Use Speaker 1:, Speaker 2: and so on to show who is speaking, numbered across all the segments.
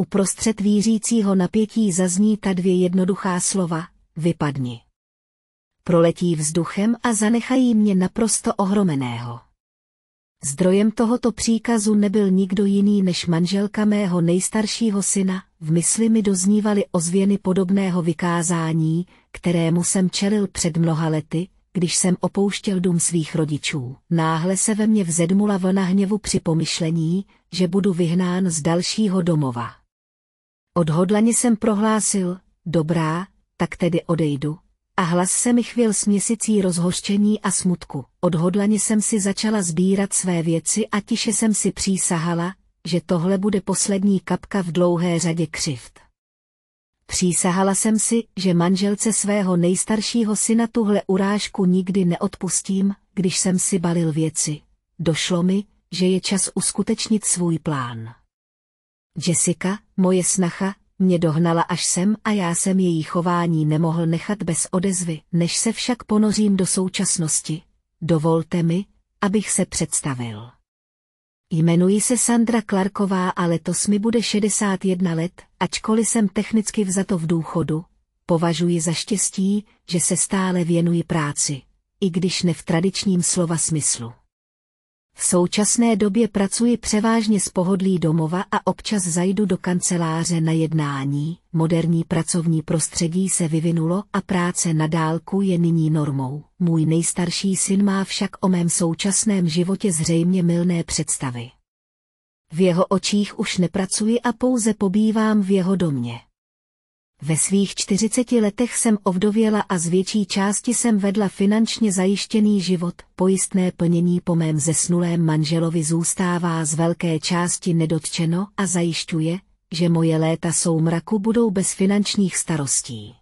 Speaker 1: Uprostřed vířícího napětí zazní ta dvě jednoduchá slova, vypadni. Proletí vzduchem a zanechají mě naprosto ohromeného. Zdrojem tohoto příkazu nebyl nikdo jiný než manželka mého nejstaršího syna, v mysli mi doznívaly ozvěny podobného vykázání, kterému jsem čelil před mnoha lety, když jsem opouštěl dům svých rodičů. Náhle se ve mně vzedmula vlna hněvu při pomyšlení, že budu vyhnán z dalšího domova. Odhodlaně jsem prohlásil, dobrá, tak tedy odejdu. A hlas se mi chvěl s měsící rozhoštění a smutku. Odhodlaně jsem si začala sbírat své věci a tiše jsem si přísahala, že tohle bude poslední kapka v dlouhé řadě křivt. Přísahala jsem si, že manželce svého nejstaršího syna tuhle urážku nikdy neodpustím, když jsem si balil věci. Došlo mi, že je čas uskutečnit svůj plán. Jessica, moje snacha, mě dohnala až sem a já jsem její chování nemohl nechat bez odezvy, než se však ponořím do současnosti. Dovolte mi, abych se představil. Jmenuji se Sandra Clarková a letos mi bude 61 let, ačkoliv jsem technicky vzato v důchodu, považuji za štěstí, že se stále věnuji práci, i když ne v tradičním slova smyslu. V současné době pracuji převážně z pohodlí domova a občas zajdu do kanceláře na jednání. Moderní pracovní prostředí se vyvinulo a práce na dálku je nyní normou. Můj nejstarší syn má však o mém současném životě zřejmě mylné představy. V jeho očích už nepracuji a pouze pobývám v jeho domě. Ve svých 40 letech jsem ovdověla a z větší části jsem vedla finančně zajištěný život, pojistné plnění po mém zesnulém manželovi zůstává z velké části nedotčeno a zajišťuje, že moje léta mraku budou bez finančních starostí.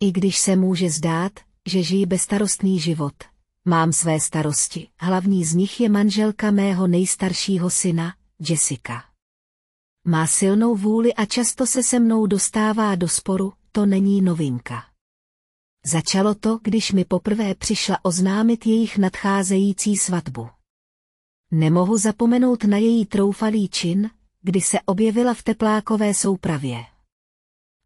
Speaker 1: I když se může zdát, že žiji bezstarostný život, mám své starosti. Hlavní z nich je manželka mého nejstaršího syna, Jessica. Má silnou vůli a často se se mnou dostává do sporu, to není novinka. Začalo to, když mi poprvé přišla oznámit jejich nadcházející svatbu. Nemohu zapomenout na její troufalý čin, kdy se objevila v teplákové soupravě.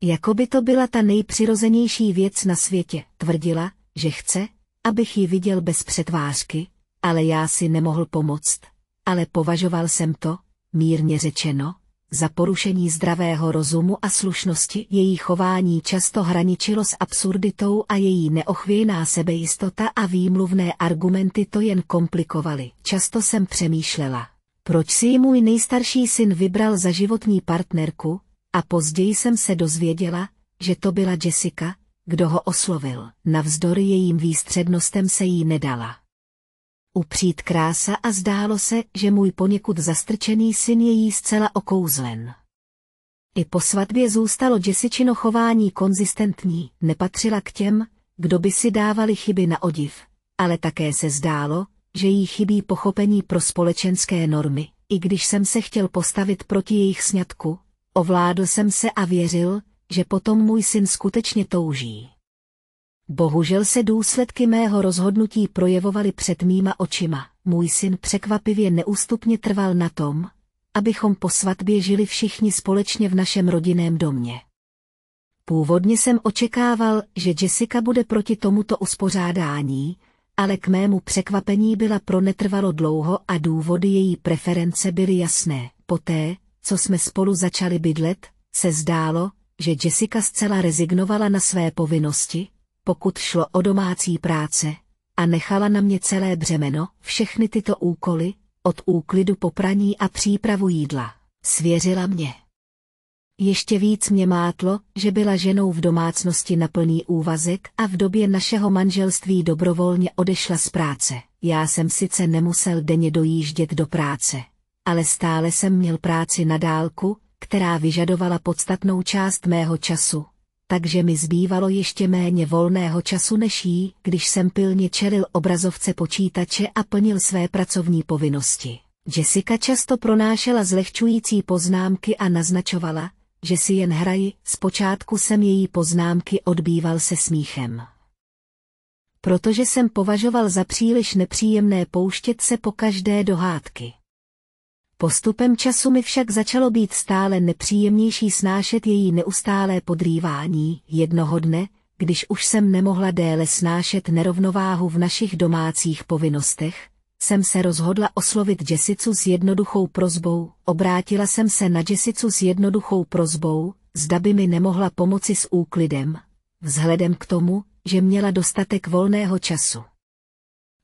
Speaker 1: Jakoby to byla ta nejpřirozenější věc na světě, tvrdila, že chce, abych ji viděl bez přetvářky, ale já si nemohl pomoct, ale považoval jsem to, mírně řečeno, za porušení zdravého rozumu a slušnosti její chování často hraničilo s absurditou a její neochvějná sebejistota a výmluvné argumenty to jen komplikovaly. Často jsem přemýšlela, proč si ji můj nejstarší syn vybral za životní partnerku, a později jsem se dozvěděla, že to byla Jessica, kdo ho oslovil. Navzdory jejím výstřednostem se jí nedala upřít krása a zdálo se, že můj poněkud zastrčený syn je jí zcela okouzlen. I po svatbě zůstalo Jessičino chování konzistentní, nepatřila k těm, kdo by si dávali chyby na odiv, ale také se zdálo, že jí chybí pochopení pro společenské normy, i když jsem se chtěl postavit proti jejich sňatku, ovládl jsem se a věřil, že potom můj syn skutečně touží. Bohužel se důsledky mého rozhodnutí projevovaly před mýma očima. Můj syn překvapivě neústupně trval na tom, abychom po svatbě žili všichni společně v našem rodinném domě. Původně jsem očekával, že Jessica bude proti tomuto uspořádání, ale k mému překvapení byla pro netrvalo dlouho a důvody její preference byly jasné. Poté, co jsme spolu začali bydlet, se zdálo, že Jessica zcela rezignovala na své povinnosti, pokud šlo o domácí práce, a nechala na mě celé břemeno, všechny tyto úkoly, od úklidu po praní a přípravu jídla, svěřila mě. Ještě víc mě mátlo, že byla ženou v domácnosti na plný úvazek a v době našeho manželství dobrovolně odešla z práce. Já jsem sice nemusel denně dojíždět do práce, ale stále jsem měl práci na dálku, která vyžadovala podstatnou část mého času, takže mi zbývalo ještě méně volného času než jí, když jsem pilně čelil obrazovce počítače a plnil své pracovní povinnosti. Jessica často pronášela zlehčující poznámky a naznačovala, že si jen hraji, zpočátku jsem její poznámky odbýval se smíchem. Protože jsem považoval za příliš nepříjemné pouštět se po každé dohádky. Postupem času mi však začalo být stále nepříjemnější snášet její neustálé podrývání, jednoho dne, když už jsem nemohla déle snášet nerovnováhu v našich domácích povinnostech, jsem se rozhodla oslovit Jessicu s jednoduchou prozbou, obrátila jsem se na Jessicu s jednoduchou prozbou, zda by mi nemohla pomoci s úklidem, vzhledem k tomu, že měla dostatek volného času.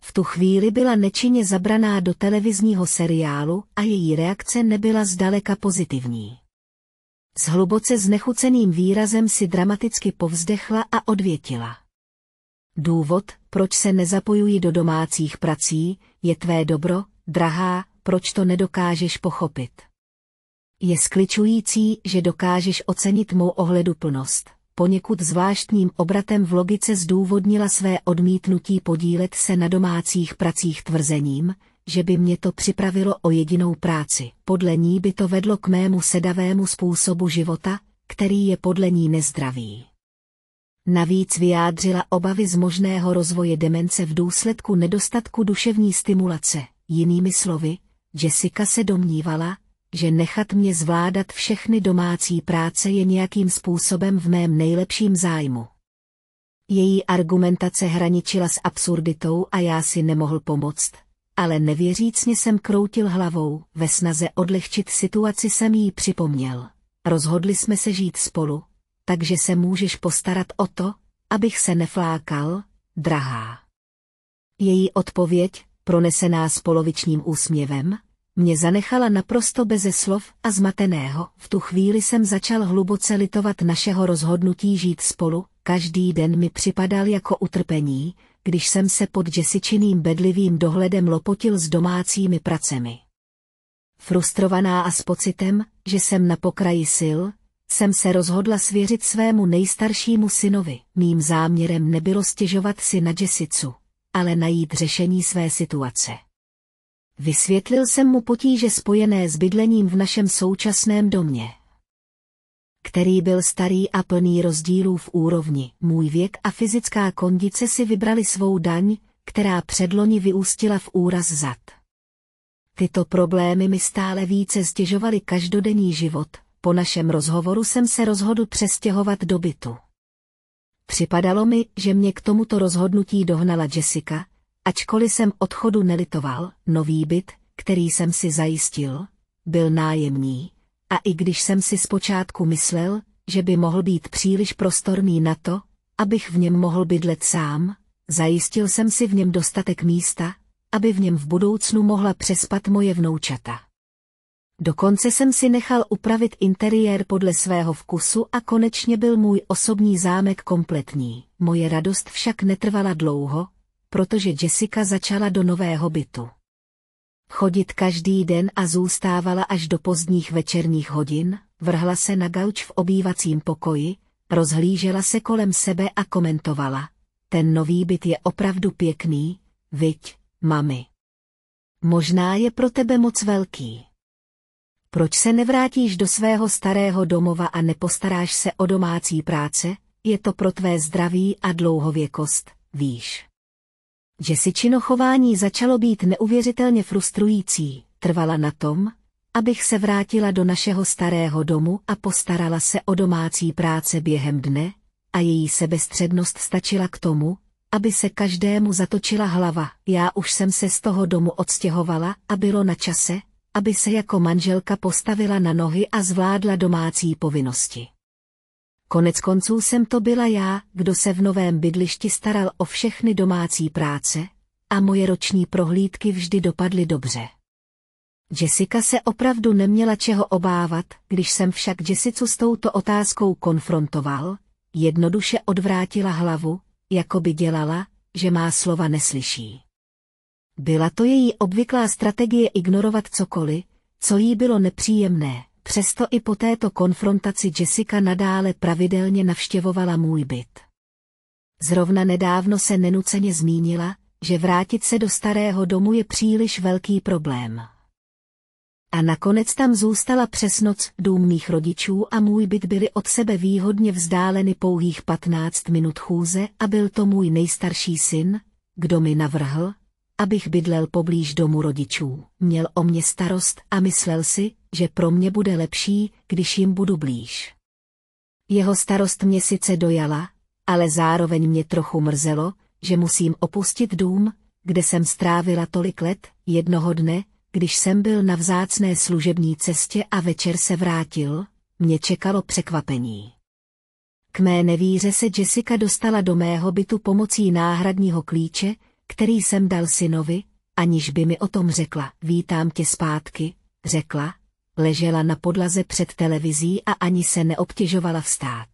Speaker 1: V tu chvíli byla nečinně zabraná do televizního seriálu a její reakce nebyla zdaleka pozitivní. S hluboce znechuceným výrazem si dramaticky povzdechla a odvětila. Důvod, proč se nezapojuji do domácích prací, je tvé dobro, drahá, proč to nedokážeš pochopit. Je skličující, že dokážeš ocenit mou ohleduplnost poněkud zvláštním obratem v logice zdůvodnila své odmítnutí podílet se na domácích pracích tvrzením, že by mě to připravilo o jedinou práci. Podle ní by to vedlo k mému sedavému způsobu života, který je podle ní nezdravý. Navíc vyjádřila obavy z možného rozvoje demence v důsledku nedostatku duševní stimulace. Jinými slovy, Jessica se domnívala, že nechat mě zvládat všechny domácí práce je nějakým způsobem v mém nejlepším zájmu. Její argumentace hraničila s absurditou a já si nemohl pomoct, ale nevěřícně jsem kroutil hlavou, ve snaze odlehčit situaci jsem jí připomněl. Rozhodli jsme se žít spolu, takže se můžeš postarat o to, abych se neflákal, drahá. Její odpověď, pronesená s polovičním úsměvem, mě zanechala naprosto beze slov a zmateného, v tu chvíli jsem začal hluboce litovat našeho rozhodnutí žít spolu, každý den mi připadal jako utrpení, když jsem se pod Jessičiným bedlivým dohledem lopotil s domácími pracemi. Frustrovaná a s pocitem, že jsem na pokraji sil, jsem se rozhodla svěřit svému nejstaršímu synovi. Mým záměrem nebylo stěžovat si na Jessicu, ale najít řešení své situace. Vysvětlil jsem mu potíže spojené s bydlením v našem současném domě, který byl starý a plný rozdílů v úrovni. Můj věk a fyzická kondice si vybrali svou daň, která předloni vyústila v úraz zad. Tyto problémy mi stále více stěžovaly každodenní život. Po našem rozhovoru jsem se rozhodl přestěhovat do bytu. Připadalo mi, že mě k tomuto rozhodnutí dohnala Jessica, Ačkoliv jsem odchodu nelitoval, nový byt, který jsem si zajistil, byl nájemní. A i když jsem si zpočátku myslel, že by mohl být příliš prostorný na to, abych v něm mohl bydlet sám, zajistil jsem si v něm dostatek místa, aby v něm v budoucnu mohla přespat moje vnoučata. Dokonce jsem si nechal upravit interiér podle svého vkusu a konečně byl můj osobní zámek kompletní. Moje radost však netrvala dlouho, protože Jessica začala do nového bytu chodit každý den a zůstávala až do pozdních večerních hodin, vrhla se na gauč v obývacím pokoji, rozhlížela se kolem sebe a komentovala. Ten nový byt je opravdu pěkný, viď, mami. Možná je pro tebe moc velký. Proč se nevrátíš do svého starého domova a nepostaráš se o domácí práce? Je to pro tvé zdraví a dlouhověkost, víš že si činochování začalo být neuvěřitelně frustrující, trvala na tom, abych se vrátila do našeho starého domu a postarala se o domácí práce během dne, a její sebestřednost stačila k tomu, aby se každému zatočila hlava. Já už jsem se z toho domu odstěhovala a bylo na čase, aby se jako manželka postavila na nohy a zvládla domácí povinnosti. Konec konců jsem to byla já, kdo se v novém bydlišti staral o všechny domácí práce a moje roční prohlídky vždy dopadly dobře. Jessica se opravdu neměla čeho obávat, když jsem však Jessicu s touto otázkou konfrontoval, jednoduše odvrátila hlavu, jako by dělala, že má slova neslyší. Byla to její obvyklá strategie ignorovat cokoliv, co jí bylo nepříjemné. Přesto i po této konfrontaci Jessica nadále pravidelně navštěvovala můj byt. Zrovna nedávno se nenuceně zmínila, že vrátit se do starého domu je příliš velký problém. A nakonec tam zůstala přes noc, dům mých rodičů a můj byt byly od sebe výhodně vzdáleny pouhých 15 minut chůze a byl to můj nejstarší syn, kdo mi navrhl, abych bydlel poblíž domu rodičů. Měl o mě starost a myslel si, že pro mě bude lepší, když jim budu blíž. Jeho starost mě sice dojala, ale zároveň mě trochu mrzelo, že musím opustit dům, kde jsem strávila tolik let, jednoho dne, když jsem byl na vzácné služební cestě a večer se vrátil, mě čekalo překvapení. K mé nevíře se Jessica dostala do mého bytu pomocí náhradního klíče, který jsem dal synovi, aniž by mi o tom řekla. Vítám tě zpátky, řekla, ležela na podlaze před televizí a ani se neobtěžovala vstát.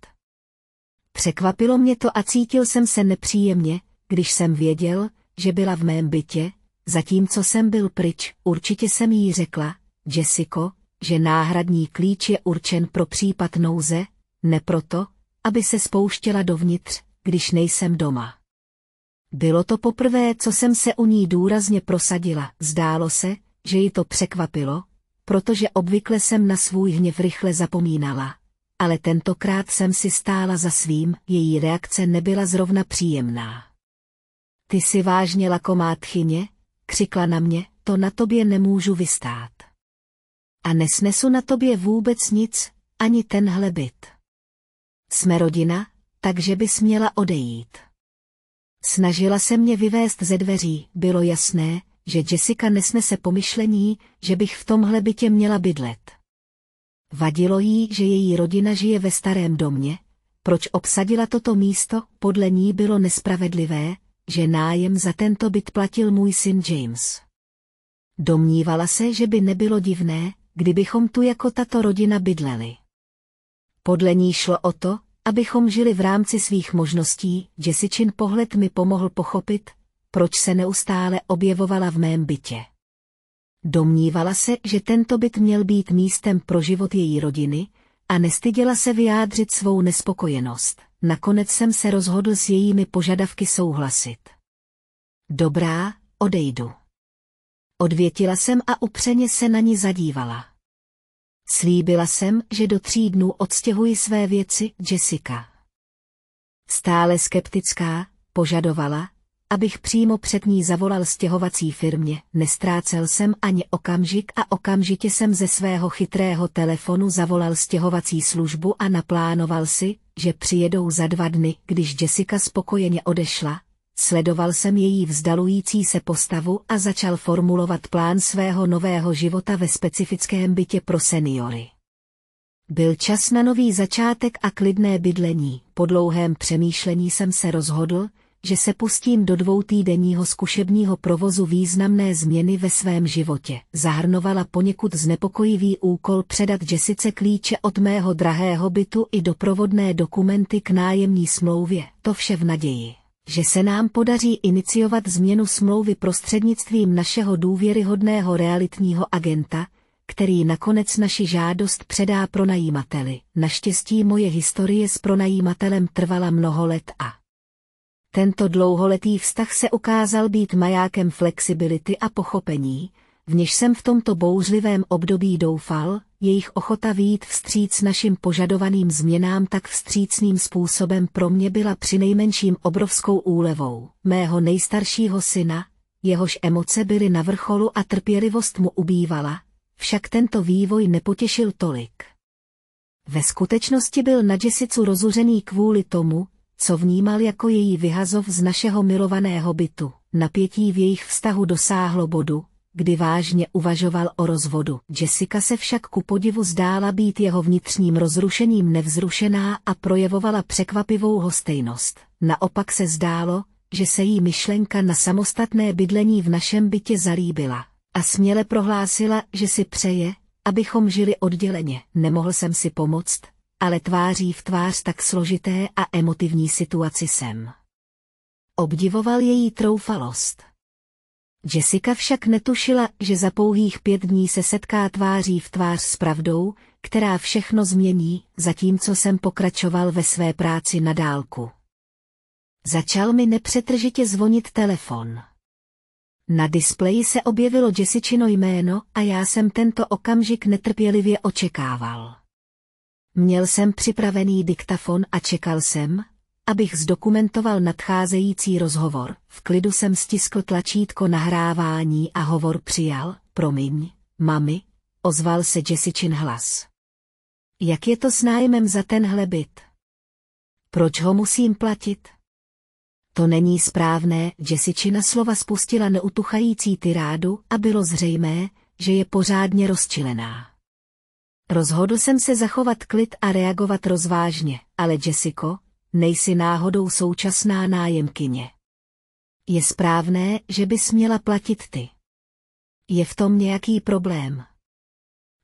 Speaker 1: Překvapilo mě to a cítil jsem se nepříjemně, když jsem věděl, že byla v mém bytě, zatímco jsem byl pryč, určitě jsem jí řekla, Jessico, že náhradní klíč je určen pro případ nouze, ne proto, aby se spouštěla dovnitř, když nejsem doma. Bylo to poprvé, co jsem se u ní důrazně prosadila, zdálo se, že ji to překvapilo, protože obvykle jsem na svůj hněv rychle zapomínala. Ale tentokrát jsem si stála za svým, její reakce nebyla zrovna příjemná. Ty si vážně tchyně, křikla na mě, to na tobě nemůžu vystát. A nesnesu na tobě vůbec nic, ani tenhle byt. Jsme rodina, takže bys měla odejít. Snažila se mě vyvést ze dveří, bylo jasné, že Jessica nesnese pomyšlení, že bych v tomhle bytě měla bydlet. Vadilo jí, že její rodina žije ve starém domě, proč obsadila toto místo, podle ní bylo nespravedlivé, že nájem za tento byt platil můj syn James. Domnívala se, že by nebylo divné, kdybychom tu jako tato rodina bydleli. Podle ní šlo o to, abychom žili v rámci svých možností, Jessicin pohled mi pomohl pochopit, proč se neustále objevovala v mém bytě. Domnívala se, že tento byt měl být místem pro život její rodiny a nestyděla se vyjádřit svou nespokojenost. Nakonec jsem se rozhodl s jejími požadavky souhlasit. Dobrá, odejdu. Odvětila jsem a upřeně se na ní zadívala. Slíbila jsem, že do tří dnů odstěhuji své věci, Jessica. Stále skeptická, požadovala, abych přímo před ní zavolal stěhovací firmě. Nestrácel jsem ani okamžik a okamžitě jsem ze svého chytrého telefonu zavolal stěhovací službu a naplánoval si, že přijedou za dva dny, když Jessica spokojeně odešla, sledoval jsem její vzdalující se postavu a začal formulovat plán svého nového života ve specifickém bytě pro seniory. Byl čas na nový začátek a klidné bydlení. Po dlouhém přemýšlení jsem se rozhodl, že se pustím do dvou týdenního zkušebního provozu významné změny ve svém životě. Zahrnovala poněkud znepokojivý úkol předat Jessice klíče od mého drahého bytu i doprovodné dokumenty k nájemní smlouvě, to vše v naději že se nám podaří iniciovat změnu smlouvy prostřednictvím našeho důvěryhodného realitního agenta, který nakonec naši žádost předá pronajímateli. Naštěstí moje historie s pronajímatelem trvala mnoho let a tento dlouholetý vztah se ukázal být majákem flexibility a pochopení, v něž jsem v tomto bouřlivém období doufal, jejich ochota výjít vstříc našim požadovaným změnám tak vstřícným způsobem pro mě byla přinejmenším obrovskou úlevou. Mého nejstaršího syna, jehož emoce byly na vrcholu a trpělivost mu ubývala, však tento vývoj nepotěšil tolik. Ve skutečnosti byl na Jessicu rozuřený kvůli tomu, co vnímal jako její vyhazov z našeho milovaného bytu. Napětí v jejich vztahu dosáhlo bodu, kdy vážně uvažoval o rozvodu. Jessica se však ku podivu zdála být jeho vnitřním rozrušením nevzrušená a projevovala překvapivou hostejnost. Naopak se zdálo, že se jí myšlenka na samostatné bydlení v našem bytě zalíbila a směle prohlásila, že si přeje, abychom žili odděleně. Nemohl jsem si pomoct, ale tváří v tvář tak složité a emotivní situaci jsem. Obdivoval její troufalost. Jessica však netušila, že za pouhých pět dní se setká tváří v tvář s pravdou, která všechno změní, zatímco jsem pokračoval ve své práci na dálku. Začal mi nepřetržitě zvonit telefon. Na displeji se objevilo Jessičino jméno a já jsem tento okamžik netrpělivě očekával. Měl jsem připravený diktafon a čekal jsem, abych zdokumentoval nadcházející rozhovor. V klidu jsem stiskl tlačítko nahrávání a hovor přijal, promiň, mami, ozval se Jessicin hlas. Jak je to s nájmem za tenhle byt? Proč ho musím platit? To není správné, Jessičina slova spustila neutuchající tyrádu a bylo zřejmé, že je pořádně rozčilená. Rozhodl jsem se zachovat klid a reagovat rozvážně, ale Jessico, nejsi náhodou současná nájemkyně. Je správné, že bys měla platit ty. Je v tom nějaký problém.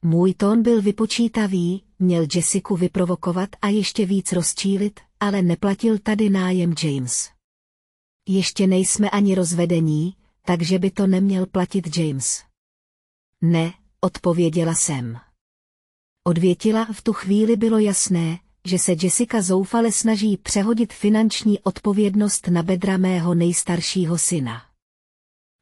Speaker 1: Můj tón byl vypočítavý, měl Jessiku vyprovokovat a ještě víc rozčílit, ale neplatil tady nájem James. Ještě nejsme ani rozvedení, takže by to neměl platit James. Ne, odpověděla jsem. Odvětila v tu chvíli bylo jasné, že se Jessica zoufale snaží přehodit finanční odpovědnost na bedra mého nejstaršího syna.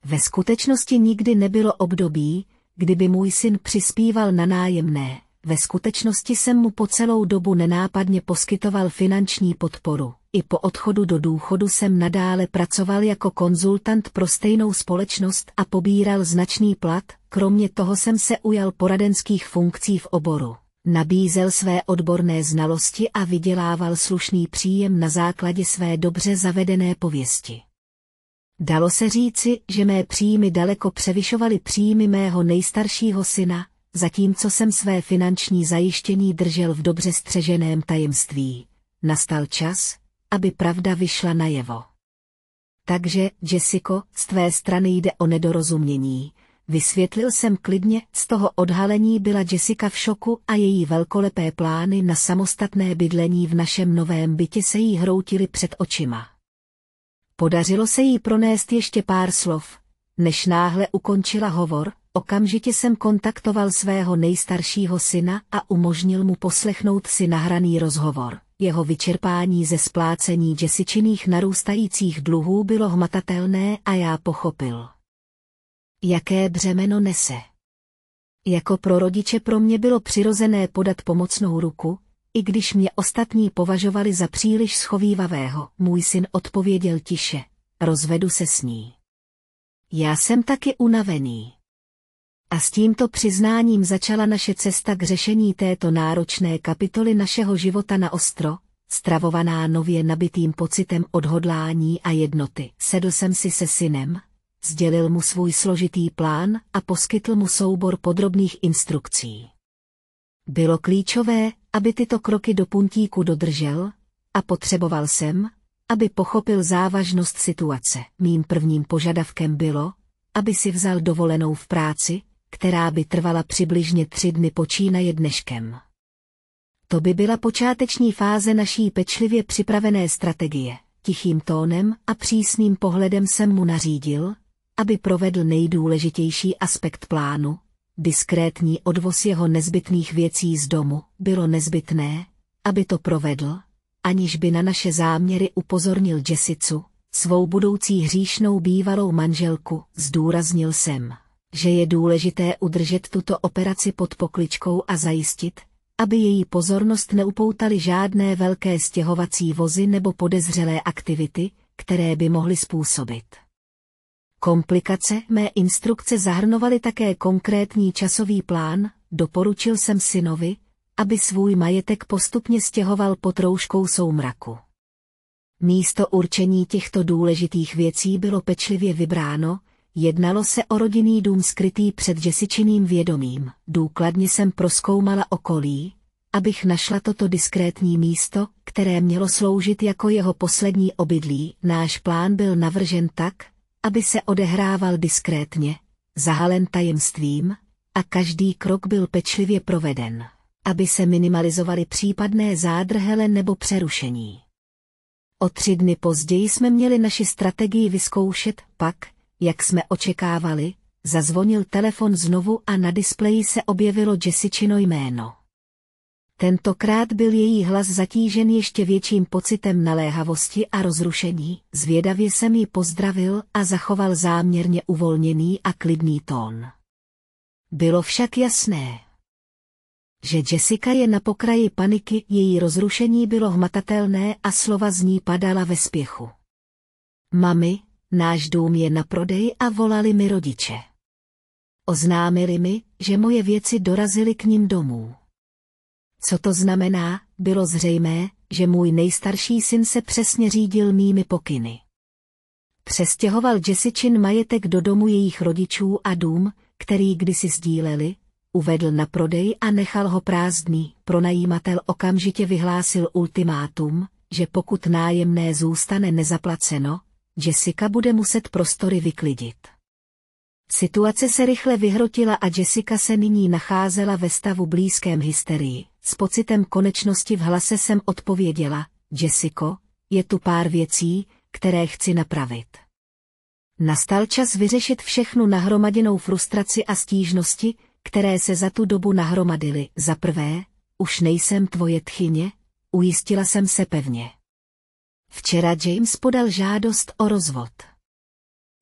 Speaker 1: Ve skutečnosti nikdy nebylo období, kdyby můj syn přispíval na nájemné, ve skutečnosti jsem mu po celou dobu nenápadně poskytoval finanční podporu. I po odchodu do důchodu jsem nadále pracoval jako konzultant pro stejnou společnost a pobíral značný plat, kromě toho jsem se ujal poradenských funkcí v oboru. Nabízel své odborné znalosti a vydělával slušný příjem na základě své dobře zavedené pověsti. Dalo se říci, že mé příjmy daleko převyšovaly příjmy mého nejstaršího syna, zatímco jsem své finanční zajištění držel v dobře střeženém tajemství. Nastal čas, aby pravda vyšla najevo. Takže, Jessico, z tvé strany jde o nedorozumění, vysvětlil jsem klidně, z toho odhalení byla Jessica v šoku a její velkolepé plány na samostatné bydlení v našem novém bytě se jí hroutily před očima. Podařilo se jí pronést ještě pár slov, než náhle ukončila hovor, okamžitě jsem kontaktoval svého nejstaršího syna a umožnil mu poslechnout si nahraný rozhovor. Jeho vyčerpání ze splácení Jessičiných narůstajících dluhů bylo hmatatelné a já pochopil jaké břemeno nese. Jako pro rodiče pro mě bylo přirozené podat pomocnou ruku, i když mě ostatní považovali za příliš schovývavého, můj syn odpověděl tiše, rozvedu se s ní. Já jsem taky unavený. A s tímto přiznáním začala naše cesta k řešení této náročné kapitoly našeho života na ostro, stravovaná nově nabitým pocitem odhodlání a jednoty. Sedl jsem si se synem, sdělil mu svůj složitý plán a poskytl mu soubor podrobných instrukcí. Bylo klíčové, aby tyto kroky do puntíku dodržel, a potřeboval jsem, aby pochopil závažnost situace. Mým prvním požadavkem bylo, aby si vzal dovolenou v práci, která by trvala přibližně tři dny počínaje dneškem. To by byla počáteční fáze naší pečlivě připravené strategie. Tichým tónem a přísným pohledem jsem mu nařídil, aby provedl nejdůležitější aspekt plánu, diskrétní odvoz jeho nezbytných věcí z domu, bylo nezbytné, aby to provedl, aniž by na naše záměry upozornil Jessicu, svou budoucí hříšnou bývalou manželku, zdůraznil jsem, že je důležité udržet tuto operaci pod pokličkou a zajistit, aby její pozornost neupoutaly žádné velké stěhovací vozy nebo podezřelé aktivity, které by mohly způsobit Komplikace mé instrukce zahrnovaly také konkrétní časový plán, doporučil jsem synovi, aby svůj majetek postupně stěhoval po rouškou soumraku. Místo určení těchto důležitých věcí bylo pečlivě vybráno, jednalo se o rodinný dům skrytý před žesičiným vědomím. Důkladně jsem proskoumala okolí, abych našla toto diskrétní místo, které mělo sloužit jako jeho poslední obydlí. Náš plán byl navržen tak, aby se odehrával diskrétně, zahalen tajemstvím, a každý krok byl pečlivě proveden, aby se minimalizovaly případné zádrhele nebo přerušení. O tři dny později jsme měli naši strategii vyzkoušet, pak, jak jsme očekávali, zazvonil telefon znovu a na displeji se objevilo Jessičino jméno. Tentokrát byl její hlas zatížen ještě větším pocitem naléhavosti a rozrušení, zvědavě jsem ji pozdravil a zachoval záměrně uvolněný a klidný tón. Bylo však jasné, že Jessica je na pokraji paniky, její rozrušení bylo hmatatelné a slova z ní padala ve spěchu. Mami, náš dům je na prodej a volali mi rodiče. Oznámili mi, že moje věci dorazily k ním domů. Co to znamená, bylo zřejmé, že můj nejstarší syn se přesně řídil mými pokyny. Přestěhoval Jessicin majetek do domu jejich rodičů a dům, který kdysi sdíleli, uvedl na prodej a nechal ho prázdný. Pronajímatel okamžitě vyhlásil ultimátum, že pokud nájemné zůstane nezaplaceno, Jessica bude muset prostory vyklidit. Situace se rychle vyhrotila a Jessica se nyní nacházela ve stavu blízkém hysterii. S pocitem konečnosti v hlase jsem odpověděla, Jessico, je tu pár věcí, které chci napravit. Nastal čas vyřešit všechnu nahromaděnou frustraci a stížnosti, které se za tu dobu nahromadily. Za prvé, už nejsem tvoje tchyně, ujistila jsem se pevně. Včera James podal žádost o rozvod.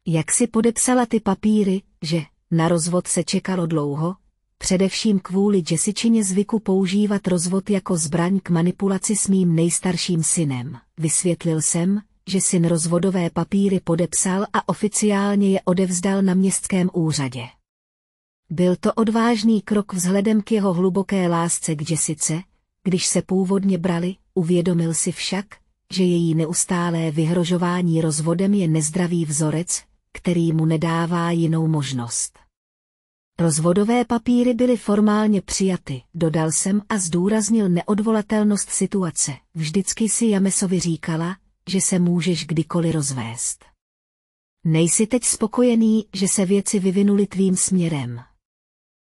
Speaker 1: Jak si podepsala ty papíry, že na rozvod se čekalo dlouho, především kvůli Jessičině zvyku používat rozvod jako zbraň k manipulaci s mým nejstarším synem. Vysvětlil jsem, že syn rozvodové papíry podepsal a oficiálně je odevzdal na městském úřadě. Byl to odvážný krok vzhledem k jeho hluboké lásce k Jessice, když se původně brali, uvědomil si však, že její neustálé vyhrožování rozvodem je nezdravý vzorec, který mu nedává jinou možnost. Rozvodové papíry byly formálně přijaty, dodal jsem a zdůraznil neodvolatelnost situace. Vždycky si Jamesovi říkala, že se můžeš kdykoliv rozvést. Nejsi teď spokojený, že se věci vyvinuly tvým směrem.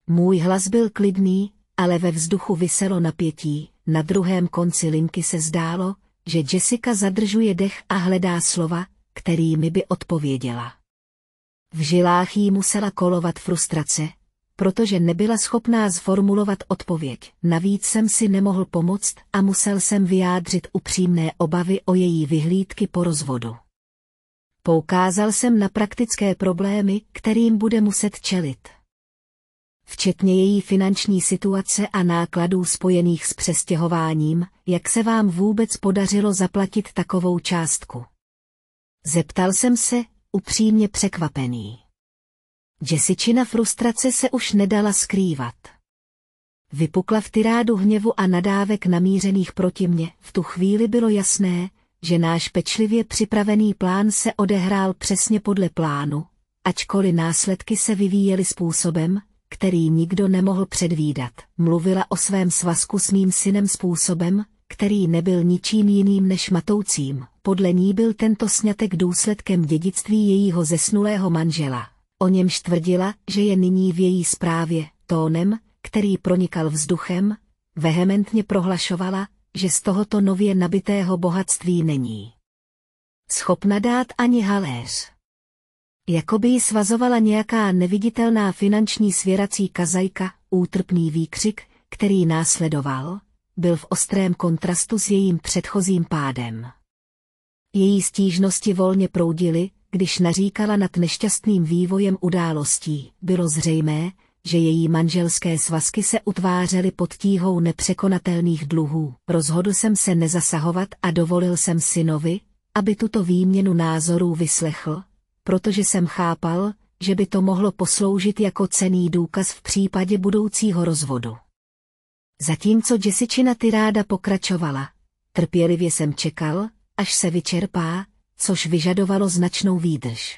Speaker 1: Můj hlas byl klidný, ale ve vzduchu vyselo napětí, na druhém konci linky se zdálo, že Jessica zadržuje dech a hledá slova, kterými by odpověděla. V žilách jí musela kolovat frustrace, protože nebyla schopná zformulovat odpověď. Navíc jsem si nemohl pomoct a musel jsem vyjádřit upřímné obavy o její vyhlídky po rozvodu. Poukázal jsem na praktické problémy, kterým bude muset čelit. Včetně její finanční situace a nákladů spojených s přestěhováním, jak se vám vůbec podařilo zaplatit takovou částku. Zeptal jsem se, upřímně překvapený. Jessičina frustrace se už nedala skrývat. Vypukla v tyrádu hněvu a nadávek namířených proti mně. V tu chvíli bylo jasné, že náš pečlivě připravený plán se odehrál přesně podle plánu, ačkoliv následky se vyvíjely způsobem, který nikdo nemohl předvídat. Mluvila o svém svazku s mým synem způsobem, který nebyl ničím jiným než matoucím, podle ní byl tento snětek důsledkem dědictví jejího zesnulého manžela. O němž tvrdila, že je nyní v její zprávě, tónem, který pronikal vzduchem, vehementně prohlašovala, že z tohoto nově nabitého bohatství není schopna dát ani haléř. Jakoby ji svazovala nějaká neviditelná finanční svěrací kazajka, útrpný výkřik, který následoval, byl v ostrém kontrastu s jejím předchozím pádem. Její stížnosti volně proudily, když naříkala nad nešťastným vývojem událostí, bylo zřejmé, že její manželské svazky se utvářely pod tíhou nepřekonatelných dluhů. Rozhodl jsem se nezasahovat a dovolil jsem synovi, aby tuto výměnu názorů vyslechl, protože jsem chápal, že by to mohlo posloužit jako cený důkaz v případě budoucího rozvodu. Zatímco děsičina tyráda pokračovala. Trpělivě jsem čekal, až se vyčerpá, což vyžadovalo značnou výdrž.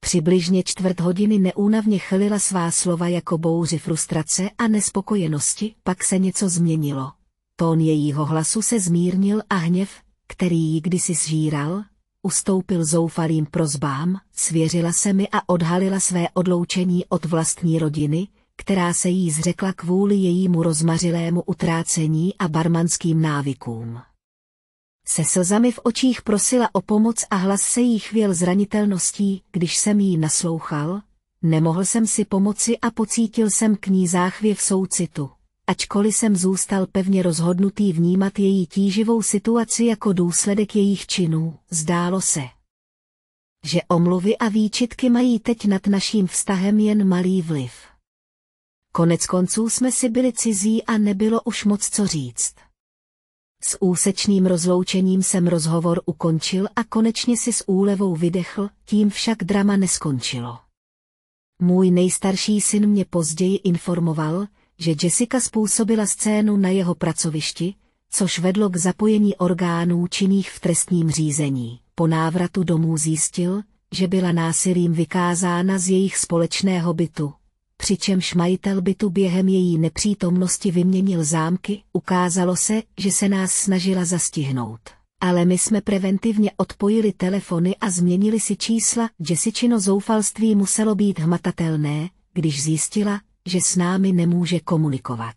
Speaker 1: Přibližně čtvrt hodiny neúnavně chlila svá slova jako bouři frustrace a nespokojenosti, pak se něco změnilo. Tón jejího hlasu se zmírnil a hněv, který ji kdysi zžíral, ustoupil zoufalým prozbám, svěřila se mi a odhalila své odloučení od vlastní rodiny, která se jí zřekla kvůli jejímu rozmařilému utrácení a barmanským návykům. Se slzami v očích prosila o pomoc a hlas se jí chvěl zranitelností, když jsem jí naslouchal, nemohl jsem si pomoci a pocítil jsem k ní záchvěv soucitu, ačkoliv jsem zůstal pevně rozhodnutý vnímat její tíživou situaci jako důsledek jejich činů, zdálo se, že omluvy a výčitky mají teď nad naším vztahem jen malý vliv. Konec konců jsme si byli cizí a nebylo už moc co říct. S úsečným rozloučením jsem rozhovor ukončil a konečně si s úlevou vydechl, tím však drama neskončilo. Můj nejstarší syn mě později informoval, že Jessica způsobila scénu na jeho pracovišti, což vedlo k zapojení orgánů činných v trestním řízení. Po návratu domů zjistil, že byla násilím vykázána z jejich společného bytu přičemž majitel bytu během její nepřítomnosti vyměnil zámky, ukázalo se, že se nás snažila zastihnout. Ale my jsme preventivně odpojili telefony a změnili si čísla, Jessičino zoufalství muselo být hmatatelné, když zjistila, že s námi nemůže komunikovat.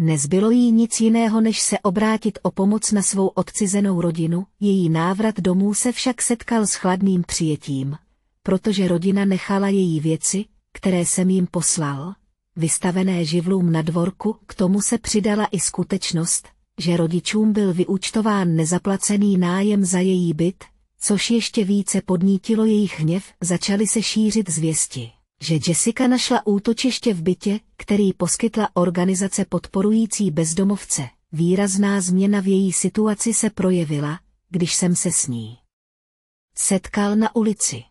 Speaker 1: Nezbylo jí nic jiného, než se obrátit o pomoc na svou odcizenou rodinu, její návrat domů se však setkal s chladným přijetím, protože rodina nechala její věci, které jsem jim poslal, vystavené živlům na dvorku, k tomu se přidala i skutečnost, že rodičům byl vyúčtován nezaplacený nájem za její byt, což ještě více podnítilo jejich hněv, začaly se šířit zvěsti, že Jessica našla útočiště v bytě, který poskytla organizace podporující bezdomovce. Výrazná změna v její situaci se projevila, když jsem se s ní setkal na ulici.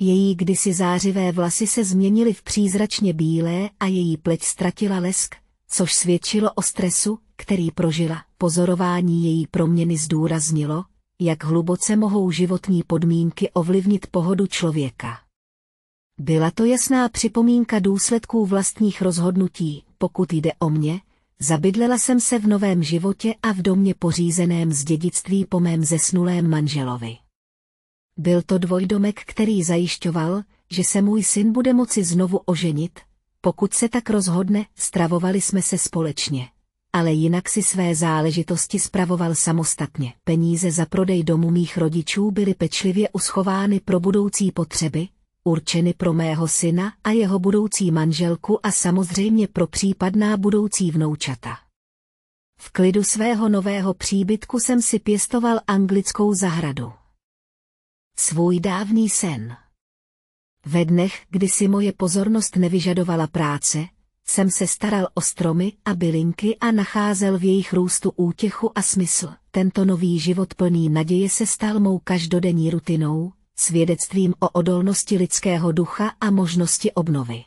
Speaker 1: Její kdysi zářivé vlasy se změnily v přízračně bílé a její pleť ztratila lesk, což svědčilo o stresu, který prožila. Pozorování její proměny zdůraznilo, jak hluboce mohou životní podmínky ovlivnit pohodu člověka. Byla to jasná připomínka důsledků vlastních rozhodnutí, pokud jde o mě, zabydlela jsem se v novém životě a v domě pořízeném z dědictví po mém zesnulém manželovi. Byl to dvojdomek, který zajišťoval, že se můj syn bude moci znovu oženit, pokud se tak rozhodne, stravovali jsme se společně. Ale jinak si své záležitosti spravoval samostatně. Peníze za prodej domu mých rodičů byly pečlivě uschovány pro budoucí potřeby, určeny pro mého syna a jeho budoucí manželku a samozřejmě pro případná budoucí vnoučata. V klidu svého nového příbytku jsem si pěstoval anglickou zahradu svůj dávný sen. Ve dnech, kdy si moje pozornost nevyžadovala práce, jsem se staral o stromy a bylinky a nacházel v jejich růstu útěchu a smysl. Tento nový život plný naděje se stal mou každodenní rutinou, svědectvím o odolnosti lidského ducha a možnosti obnovy.